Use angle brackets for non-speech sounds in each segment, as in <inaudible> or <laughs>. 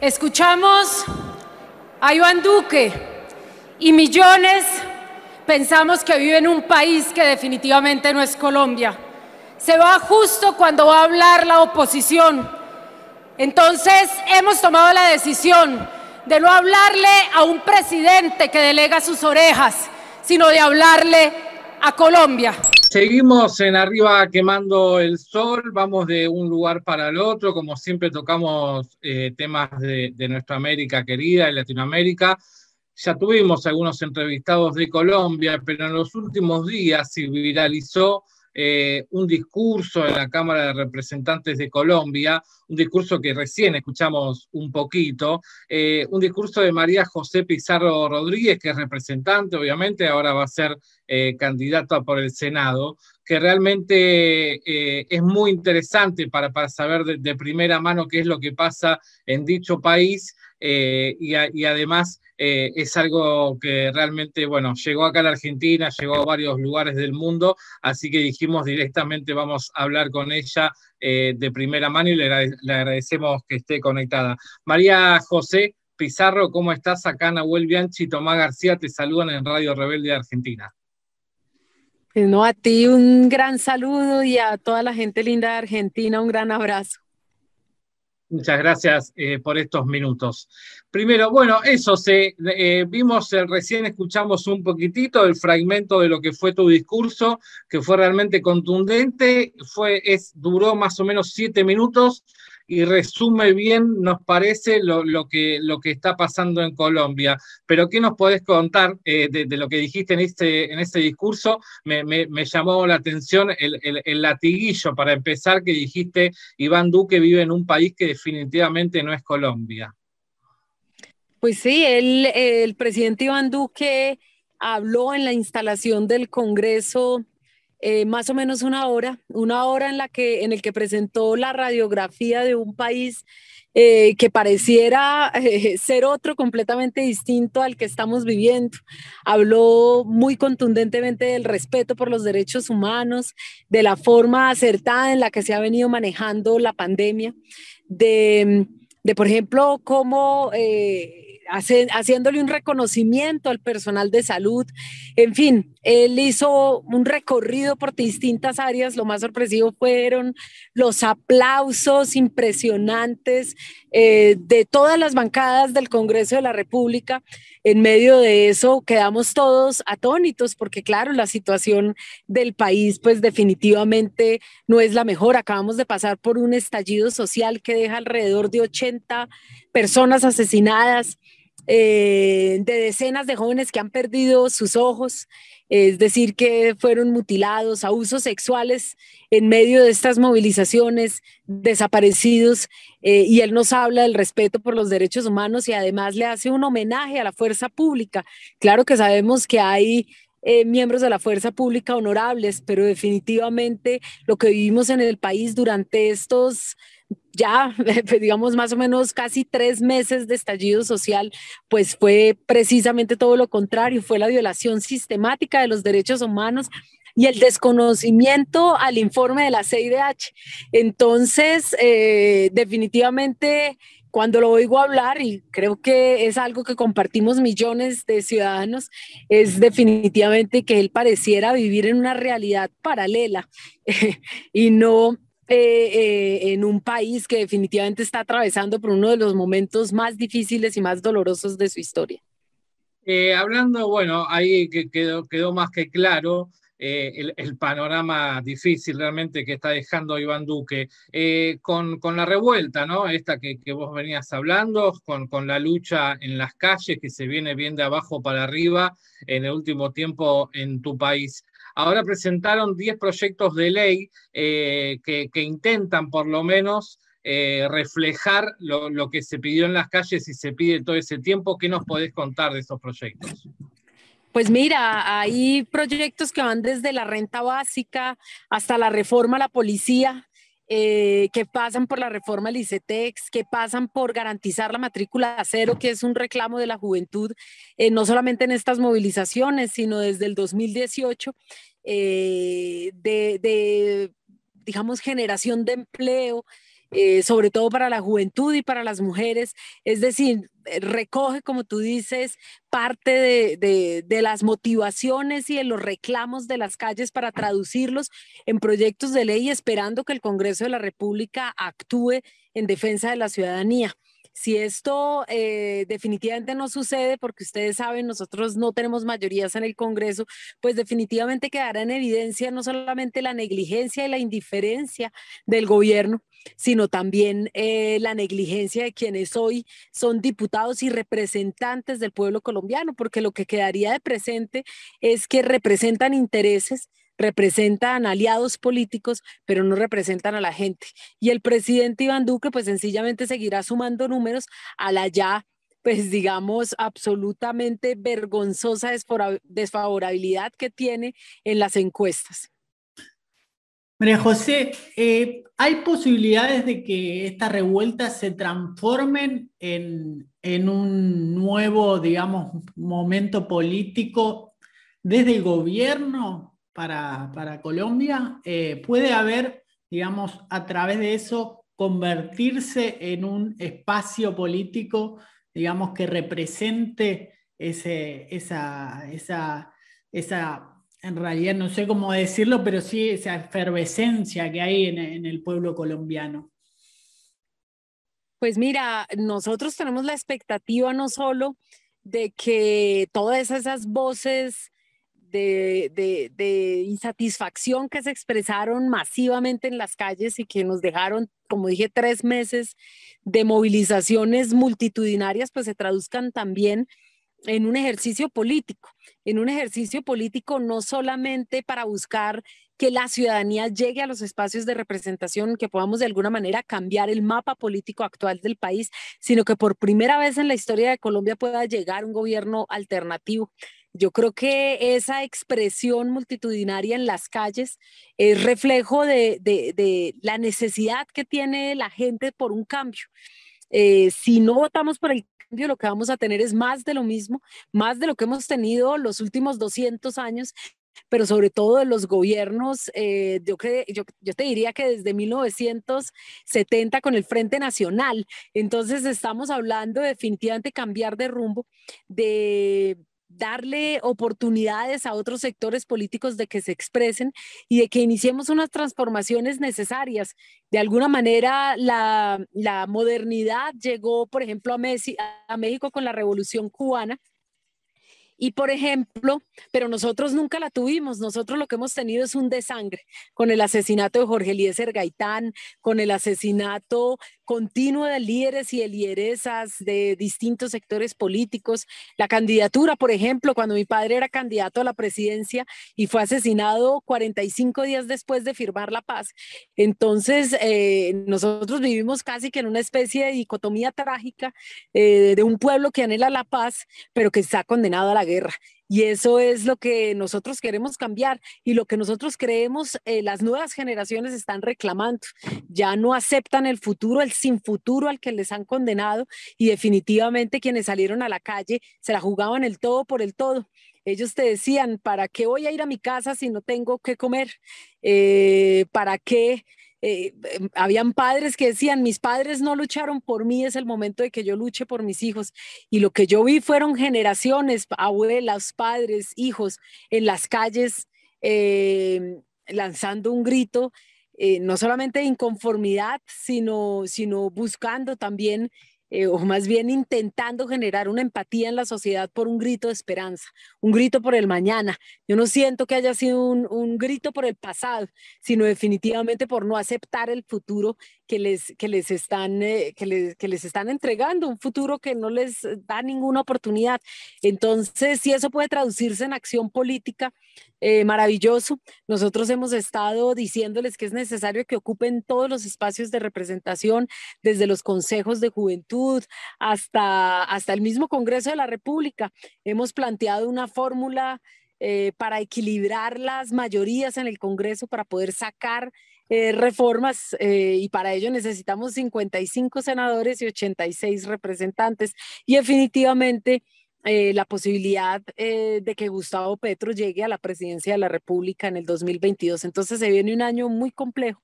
Escuchamos a Iván Duque y millones pensamos que vive en un país que definitivamente no es Colombia. Se va justo cuando va a hablar la oposición. Entonces hemos tomado la decisión de no hablarle a un presidente que delega sus orejas, sino de hablarle a Colombia. Seguimos en arriba quemando el sol, vamos de un lugar para el otro, como siempre tocamos eh, temas de, nuestra América querida de Latinoamérica. Ya tuvimos algunos entrevistados de Colombia, pero en los últimos días se viralizó eh, un discurso en la Cámara de Representantes de Colombia, un discurso que recién escuchamos un poquito, eh, un discurso de María José Pizarro Rodríguez, que es representante, obviamente, ahora va a ser eh, candidata por el Senado, que realmente es muy interesante para, saber de, de primera mano qué es lo que pasa en dicho país. Eh, y, además eh, es algo que realmente, bueno, llegó acá a la Argentina, llegó a varios lugares del mundo, así que dijimos directamente vamos a hablar con ella eh, de primera mano y le, agradecemos que esté conectada. María José Pizarro, ¿cómo estás? Acá Nahuel Bianchi y Tomás García te saludan en Radio Rebelde de Argentina. No, a ti un gran saludo y a toda la gente linda de Argentina un gran abrazo. Muchas gracias eh, por estos minutos. Primero, bueno, eso, se, eh, vimos, eh, recién escuchamos un poquitito el fragmento de lo que fue tu discurso, que fue realmente contundente, fue, es, duró más o menos siete minutos, y resume bien, nos parece, lo, que, está pasando en Colombia. Pero ¿qué nos podés contar eh, de, lo que dijiste en este, este discurso? Me, llamó la atención el, latiguillo, para empezar, que dijiste, Iván Duque vive en un país que definitivamente no es Colombia. Pues sí, el, el presidente Iván Duque habló en la instalación del Congreso eh, más o menos una hora, una hora en la que, en el que presentó la radiografía de un país eh, que pareciera eh, <laughs> ser otro completamente distinto al que estamos viviendo. Habló muy contundentemente del respeto por los derechos humanos, de la forma acertada en la que se ha venido manejando la pandemia, de, por ejemplo, cómo... haciéndole un reconocimiento al personal de salud, en fin, él hizo un recorrido por distintas áreas. Lo más sorpresivo fueron los aplausos impresionantes eh, de todas las bancadas del Congreso de la República. En medio de eso quedamos todos atónitos porque, claro, la situación del país pues definitivamente no es la mejor. Acabamos de pasar por un estallido social que deja alrededor de 80 personas asesinadas. Eh, de decenas de jóvenes que han perdido sus ojos es decir, que fueron mutilados, abusos sexuales en medio de estas movilizaciones, desaparecidos, eh, y él nos habla del respeto por los derechos humanos y además le hace un homenaje a la fuerza pública. Claro que sabemos que hay eh, miembros de la fuerza pública honorables, pero definitivamente lo que vivimos en el país durante estos ya, <laughs> pues, digamos, más o menos casi tres meses de estallido social, pues fue precisamente todo lo contrario, fue la violación sistemática de los derechos humanos y el desconocimiento al informe de la CIDH. Entonces, eh, definitivamente, cuando lo oigo hablar, y creo que es algo que compartimos millones de ciudadanos, es definitivamente que él pareciera vivir en una realidad paralela <laughs> y no eh, eh, en un país que definitivamente está atravesando por uno de los momentos más difíciles y más dolorosos de su historia. Eh, hablando, bueno, ahí quedó, quedó más que claro el, panorama difícil realmente que está dejando Iván Duque, con, la revuelta, ¿no? Esta que, vos venías hablando, con, con, la lucha en las calles que se viene bien de abajo para arriba en el último tiempo en tu país. Ahora presentaron 10 proyectos de ley eh, que, intentan por lo menos eh, reflejar lo, lo, que se pidió en las calles y se pide todo ese tiempo. ¿Qué nos podés contar de esos proyectos? Pues mira, hay proyectos que van desde la renta básica hasta la reforma a la policía, eh, que pasan por la reforma del ICETEX, que pasan por garantizar la matrícula a cero, que es un reclamo de la juventud, eh, no solamente en estas movilizaciones, sino desde el 2018, eh, de, de, digamos, generación de empleo, eh, sobre todo para la juventud y para las mujeres. Es decir, eh, recoge, como tú dices, parte de, de, las motivaciones y de los reclamos de las calles para traducirlos en proyectos de ley, esperando que el Congreso de la República actúe en defensa de la ciudadanía. Si esto eh, definitivamente no sucede, porque ustedes saben, nosotros no tenemos mayorías en el Congreso, pues definitivamente quedará en evidencia no solamente la negligencia y la indiferencia del gobierno, sino también eh, la negligencia de quienes hoy son diputados y representantes del pueblo colombiano, porque lo que quedaría de presente es que representan intereses representan aliados políticos, pero no representan a la gente. Y el presidente Iván Duque, pues sencillamente seguirá sumando números a la ya pues digamos, absolutamente vergonzosa desfavorabilidad que tiene en las encuestas. María José, eh, ¿hay posibilidades de que estas revueltas se transformen en, en, un nuevo, digamos, momento político desde el gobierno? para, Colombia, eh, puede haber, digamos, a través de eso, convertirse en un espacio político, digamos, que represente esa, en realidad no sé cómo decirlo, pero sí esa efervescencia que hay en, el pueblo colombiano. Pues mira, nosotros tenemos la expectativa no solo de que todas esas voces de, insatisfacción que se expresaron masivamente en las calles y que nos dejaron, como dije, tres meses de movilizaciones multitudinarias, pues se traduzcan también en un ejercicio político, en un ejercicio político no solamente para buscar que la ciudadanía llegue a los espacios de representación, que podamos de alguna manera cambiar el mapa político actual del país, sino que por primera vez en la historia de Colombia pueda llegar un gobierno alternativo yo creo que esa expresión multitudinaria en las calles es reflejo de, la necesidad que tiene la gente por un cambio. Eh, si no votamos por el cambio, lo que vamos a tener es más de lo mismo, más de lo que hemos tenido los últimos 200 años, pero sobre todo de los gobiernos, eh, yo, yo, te diría que desde 1970 con el Frente Nacional. Entonces estamos hablando de definitivamente cambiar de rumbo, de darle oportunidades a otros sectores políticos de que se expresen y de que iniciemos unas transformaciones necesarias. De alguna manera, la, modernidad llegó, por ejemplo, a, a México con la Revolución Cubana, y por ejemplo, pero nosotros nunca la tuvimos, nosotros lo que hemos tenido es un desangre con el asesinato de Jorge Eliezer Gaitán, con el asesinato continua de líderes y de lideresas de distintos sectores políticos. La candidatura, por ejemplo, cuando mi padre era candidato a la presidencia y fue asesinado 45 días después de firmar la paz. Entonces, eh, nosotros vivimos casi que en una especie de dicotomía trágica eh, de un pueblo que anhela la paz, pero que está condenado a la guerra. Y eso es lo que nosotros queremos cambiar y lo que nosotros creemos eh, las nuevas generaciones están reclamando. Ya no aceptan el futuro, el sin futuro al que les han condenado y definitivamente quienes salieron a la calle se la jugaban el todo por el todo. Ellos te decían, ¿para qué voy a ir a mi casa si no tengo qué comer? Eh, ¿Para qué? Eh, em, habían padres que decían, mis padres no lucharon por mí, es el momento de que yo luche por mis hijos. Y lo que yo vi fueron generaciones, abuelas, padres, hijos, en las calles eh, lanzando un grito, eh, no solamente de inconformidad, sino, sino buscando también eh, o más bien intentando generar una empatía en la sociedad por un grito de esperanza, un grito por el mañana. Yo no siento que haya sido un, grito por el pasado, sino definitivamente por no aceptar el futuro que les, que les, están, eh, que les, están entregando, un futuro que no les da ninguna oportunidad. Entonces, si eso puede traducirse en acción política, eh, maravilloso. Nosotros hemos estado diciéndoles que es necesario que ocupen todos los espacios de representación, desde los consejos de juventud hasta, hasta el mismo Congreso de la República. Hemos planteado una fórmula eh, para equilibrar las mayorías en el Congreso, para poder sacar eh, reformas eh, y para ello necesitamos 55 senadores y 86 representantes y definitivamente la posibilidad de que Gustavo Petro llegue a la presidencia de la República en el 2022. Entonces se viene un año muy complejo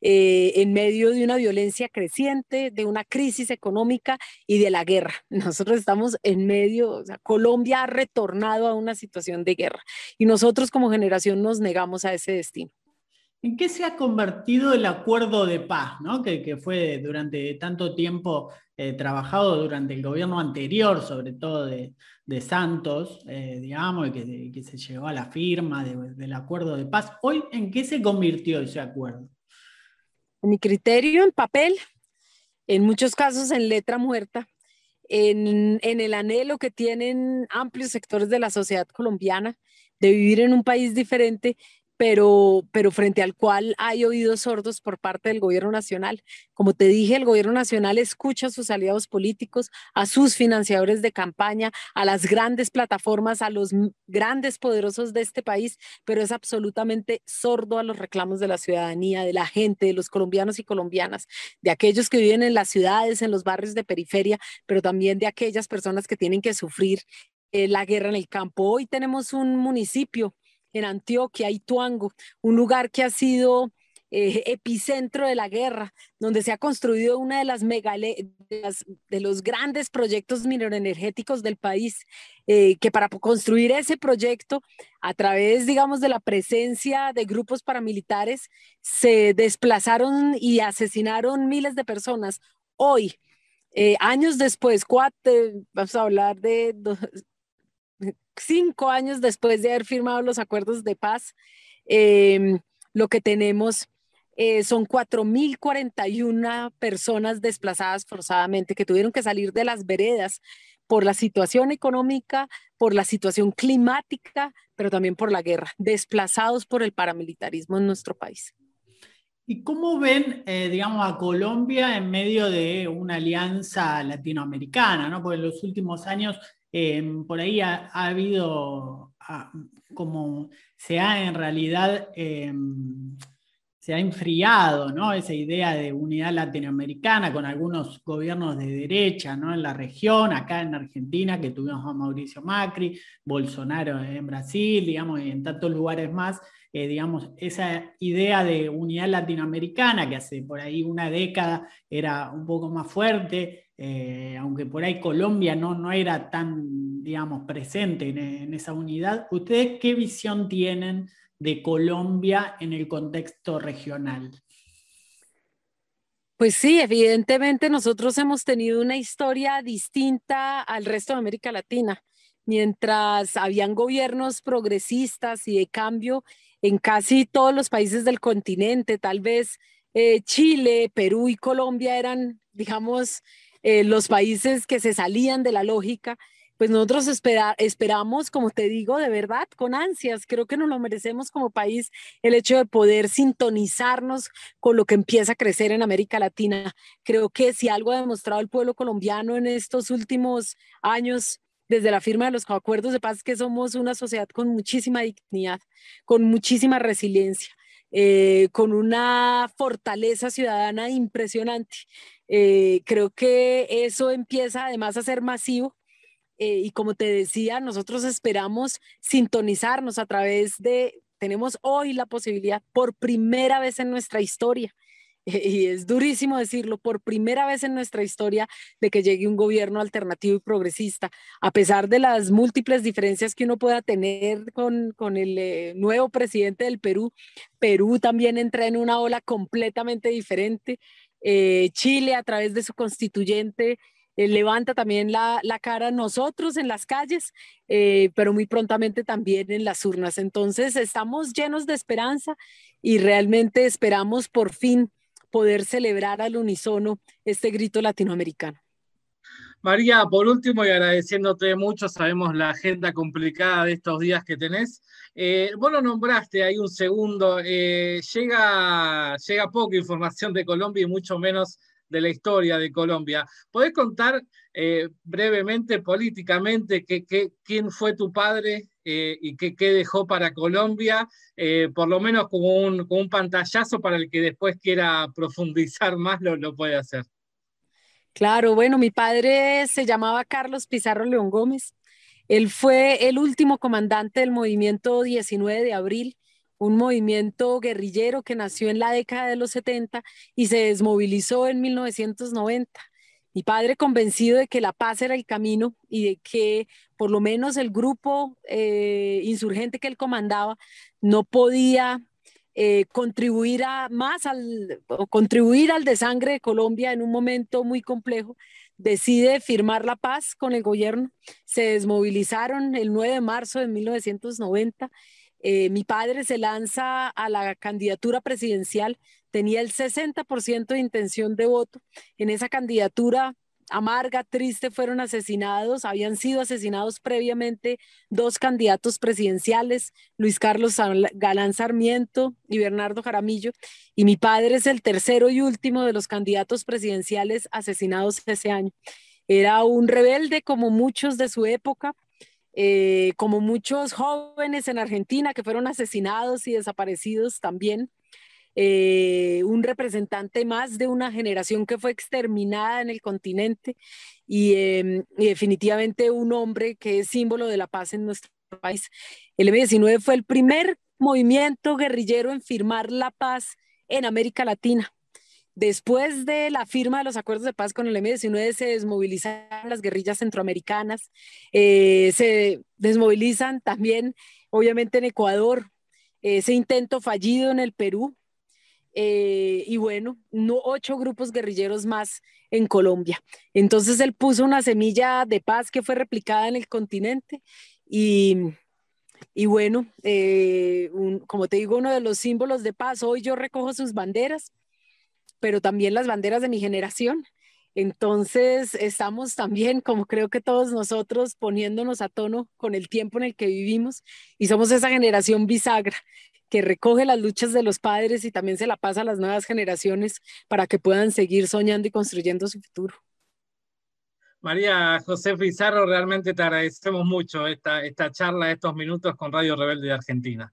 eh, en medio de una violencia creciente, de una crisis económica y de la guerra. <laughs> Nosotros estamos en medio, o sea, Colombia ha retornado a una situación de guerra y nosotros como generación nos negamos a ese destino. ¿En qué se ha convertido el acuerdo de paz, ¿no? que, fue durante tanto tiempo eh, trabajado durante el gobierno anterior, sobre todo de, Santos, eh, digamos, y que, se llegó a la firma del acuerdo de paz? Hoy, ¿en qué se convirtió ese acuerdo? En mi criterio, en papel, en muchos casos en letra muerta, en, el anhelo que tienen amplios sectores de la sociedad colombiana de vivir en un país diferente pero, frente al cual hay oídos sordos por parte del gobierno nacional. Como te dije, el gobierno nacional escucha a sus aliados políticos, a sus financiadores de campaña, a las grandes plataformas, a los grandes poderosos de este país, pero es absolutamente sordo a los reclamos de la ciudadanía, de la gente, de los colombianos y colombianas, de aquellos que viven en las ciudades, en los barrios de periferia, pero también de aquellas personas que tienen que sufrir eh, la guerra en el campo. Hoy tenemos un municipio en Antioquia, Tuango un lugar que ha sido eh, epicentro de la guerra, donde se ha construido una de las, de, los grandes proyectos mineroenergéticos del país, eh, que para construir ese proyecto, a través, digamos, de la presencia de grupos paramilitares, se desplazaron y asesinaron miles de personas. Hoy, eh, años después, vamos a hablar de cinco años después de haber firmado los acuerdos de paz, em, lo que tenemos eh, son 4.041 personas desplazadas forzadamente que tuvieron que salir de las veredas por la situación económica, por la situación climática, pero también por la guerra, desplazados por el paramilitarismo en nuestro país. ¿Y cómo ven, eh, digamos, a Colombia en medio de una alianza latinoamericana? ¿no? Porque en los últimos años Em, por ahí ha, habido, ah, como se ha en realidad, em, se ha enfriado ¿no? esa idea de unidad latinoamericana con algunos gobiernos de derecha ¿no? en la región, acá en Argentina, que tuvimos a Mauricio Macri, Bolsonaro en Brasil, digamos, y en tantos lugares más. Eh, digamos, esa idea de unidad latinoamericana que hace por ahí una década era un poco más fuerte, eh, aunque por ahí Colombia no, no era tan, digamos, presente en, esa unidad, ¿ustedes qué visión tienen de Colombia en el contexto regional? Pues sí, evidentemente nosotros hemos tenido una historia distinta al resto de América Latina. Mientras habían gobiernos progresistas y de cambio en casi todos los países del continente, tal vez eh, Chile, Perú y Colombia eran, digamos, eh, los países que se salían de la lógica, pues nosotros esperamos, como te digo, de verdad, con ansias, creo que nos lo merecemos como país, el hecho de poder sintonizarnos con lo que empieza a crecer en América Latina. Creo que si algo ha demostrado el pueblo colombiano en estos últimos años, desde la firma de los acuerdos de paz, es que somos una sociedad con muchísima dignidad, con muchísima resiliencia, eh, con una fortaleza ciudadana impresionante. Eh, creo que eso empieza además a ser masivo. Eh, y como te decía, nosotros esperamos sintonizarnos a través de, tenemos hoy la posibilidad por primera vez en nuestra historia, <laughs> y es durísimo decirlo, por primera vez en nuestra historia de que llegue un gobierno alternativo y progresista, a pesar de las múltiples diferencias que uno pueda tener con, con el eh, nuevo presidente del Perú, Perú también entra en una ola completamente diferente eh, Chile a través de su constituyente eh, levanta también la, la, cara nosotros en las calles, eh, pero muy prontamente también en las urnas. Entonces estamos llenos de esperanza y realmente esperamos por fin poder celebrar al unisono este grito latinoamericano. María, por último, y agradeciéndote mucho, sabemos la agenda complicada de estos días que tenés. Eh, vos lo nombraste ahí un segundo. Eh, llega, llega poca información de Colombia y mucho menos de la historia de Colombia. ¿Podés contar eh, brevemente, políticamente, quién fue tu padre y qué dejó para Colombia? por lo menos como un, pantallazo para el que después quiera profundizar más, lo, lo puede hacer. Claro, bueno, mi padre se llamaba Carlos Pizarro León Gómez. Él fue el último comandante del movimiento 19 de abril, un movimiento guerrillero que nació en la década de los 70 y se desmovilizó en 1990. Mi padre convencido de que la paz era el camino y de que por lo menos el grupo eh, insurgente que él comandaba no podía contribuirá eh, contribuir más al, contribuir al desangre de Colombia en un momento muy complejo, decide firmar la paz con el gobierno. Se desmovilizaron el 9 de marzo de 1990. Eh, mi padre se lanza a la candidatura presidencial, tenía el 60% de intención de voto. En esa candidatura amarga, triste, fueron asesinados, habían sido asesinados previamente dos candidatos presidenciales, Luis Carlos Galán Sarmiento y Bernardo Jaramillo, y mi padre es el tercero y último de los candidatos presidenciales asesinados ese año. Era un rebelde como muchos de su época, eh, como muchos jóvenes en Argentina que fueron asesinados y desaparecidos también. Eh, un representante más de una generación que fue exterminada en el continente em, y, definitivamente un hombre que es símbolo de la paz en nuestro país. El M19 fue el primer movimiento guerrillero en firmar la paz en América Latina. Después de la firma de los acuerdos de paz con el M19 se desmovilizan las guerrillas centroamericanas, eh, se desmovilizan también, obviamente, en Ecuador, ese intento fallido en el Perú, eh, y bueno, no, ocho grupos guerrilleros más en Colombia. Entonces él puso una semilla de paz que fue replicada en el continente y, y bueno, eh, como te digo, uno de los símbolos de paz, hoy yo recojo sus banderas, pero también las banderas de mi generación. Entonces estamos también, como creo que todos nosotros, poniéndonos a tono con el tiempo en el que vivimos y somos esa generación bisagra que recoge las luchas de los padres y también se la pasa a las nuevas generaciones para que puedan seguir soñando y construyendo su futuro. María José Pizarro, realmente te agradecemos mucho esta, esta charla, estos minutos con Radio Rebelde de Argentina.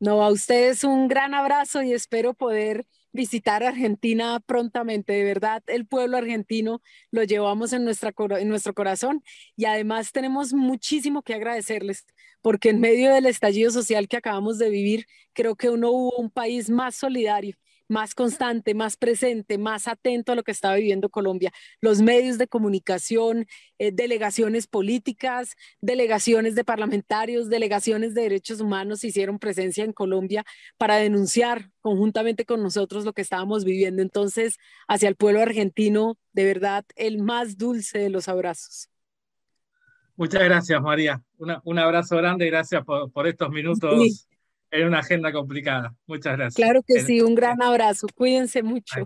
No, a ustedes un gran abrazo y espero poder visitar Argentina prontamente. De verdad, el pueblo argentino lo llevamos en, nuestra, en nuestro corazón y además tenemos muchísimo que agradecerles porque en medio del estallido social que acabamos de vivir, creo que uno hubo un país más solidario más constante, más presente, más atento a lo que estaba viviendo Colombia. Los medios de comunicación, eh, delegaciones políticas, delegaciones de parlamentarios, delegaciones de derechos humanos hicieron presencia en Colombia para denunciar conjuntamente con nosotros lo que estábamos viviendo. Entonces, hacia el pueblo argentino, de verdad, el más dulce de los abrazos. Muchas gracias, María. un abrazo grande y gracias por, por estos minutos en una agenda complicada. Muchas gracias. Claro que sí, un gran abrazo. Cuídense mucho.